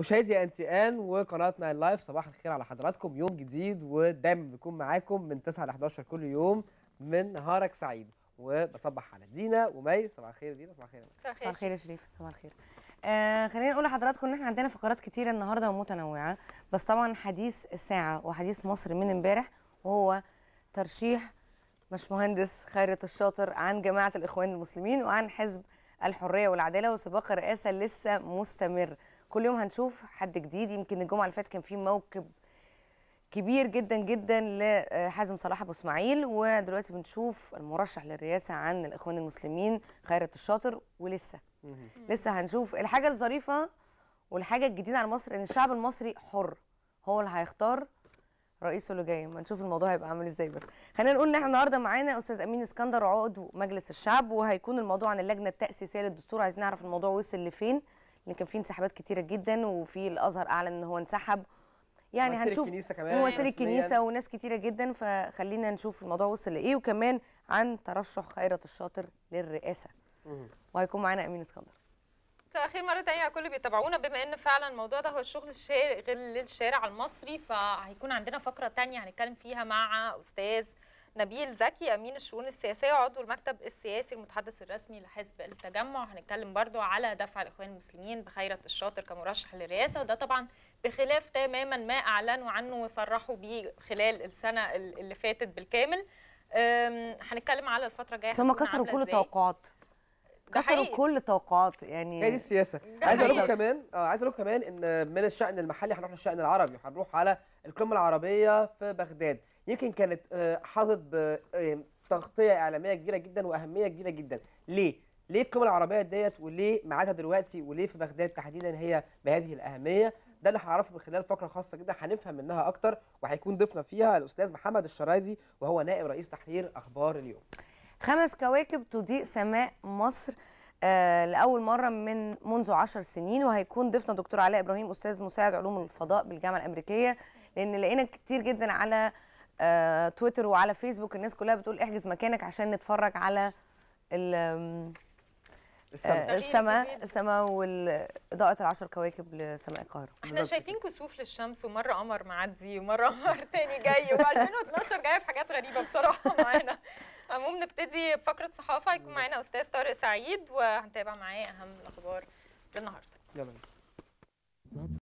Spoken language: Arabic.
مشاهدي ان تي ان وقناه ناين لايف صباح الخير على حضراتكم يوم جديد ودايما بنكون معاكم من 9 ل 11 كل يوم من نهارك سعيد وبصبح على دينا ومي صباح الخير دينا صباح الخير صباح الخير يا شريف صباح الخير آه خلينا نقول لحضراتكم ان احنا عندنا فقرات كتيره النهارده ومتنوعه بس طبعا حديث الساعه وحديث مصر من امبارح وهو ترشيح باشمهندس خيرت الشاطر عن جماعه الاخوان المسلمين وعن حزب الحريه والعداله وسباق الرئاسه لسه مستمر كل يوم هنشوف حد جديد يمكن الجمعه اللي فاتت كان في موكب كبير جدا جدا لحازم صلاح ابو اسماعيل ودلوقتي بنشوف المرشح للرئاسه عن الاخوان المسلمين خيرت الشاطر ولسه لسه هنشوف الحاجه الظريفه والحاجه الجديده على مصر ان الشعب المصري حر هو اللي هيختار رئيسه اللي جاي ما نشوف الموضوع هيبقى عامل ازاي بس خلينا نقول ان احنا النهارده معانا استاذ امين اسكندر عضو مجلس الشعب وهيكون الموضوع عن اللجنه التاسيسيه للدستور عايزين نعرف الموضوع وصل لفين ان كان في انسحابات كتيره جدا وفي الازهر اعلن ان هو انسحب يعني هنشوف الكنيسه كمان ممثل الكنيسه وناس كتيره جدا فخلينا نشوف الموضوع وصل لايه وكمان عن ترشح خيرت الشاطر للرئاسه وهيكون معانا امين اسكندر مساء الخير مره ثانيه على كل بيتابعونا بما ان فعلا الموضوع ده هو الشغل الشاغل للشارع المصري فهيكون عندنا فقره ثانيه هنتكلم فيها مع استاذ نبيل زكي امين الشؤون السياسيه عضو المكتب السياسي المتحدث الرسمي لحزب التجمع هنتكلم برضو على دفع الاخوان المسلمين بخيرت الشاطر كمرشح للرئاسه وده طبعا بخلاف تماما ما اعلنوا عنه وصرحوا بيه خلال السنه اللي فاتت بالكامل هنتكلم على الفتره الجايه هم كسروا كل التوقعات كسروا كل التوقعات يعني هي دي السياسه عايز اقول لكم كمان اه عايز اقول لكم كمان ان من الشأن المحلي هنروح للشأن العربي هنروح على القمه العربيه في بغداد يمكن كانت آه، حظت بتغطيه آه، اعلاميه كبيره جدا واهميه كبيره جدا ليه ليه القمه العربيه ديت وليه ميعادها دلوقتي وليه في بغداد تحديدا هي بهذه الاهميه ده اللي هعرفه من خلال فقره خاصه جدا هنفهم منها اكتر وهيكون ضيفنا فيها الاستاذ محمد الشرايزي وهو نائب رئيس تحرير اخبار اليوم خمس كواكب تضيء سماء مصر آه لاول مره من منذ عشر سنين وهيكون ضيفنا دكتور علاء ابراهيم استاذ مساعد علوم الفضاء بالجامعه الامريكيه لان لقينا كتير جدا على آه تويتر وعلى فيسبوك الناس كلها بتقول احجز مكانك عشان نتفرج على آه، السماء السماء والاضاءه العشر كواكب لسماء القاهره احنا شايفين كسوف للشمس ومره قمر معدي ومره قمر تاني جاي و2012 جايه في حاجات غريبه بصراحه معانا عموما نبتدي بفقره صحافه هيكون معانا استاذ طارق سعيد وهنتابع معاه اهم الاخبار للنهارده يلا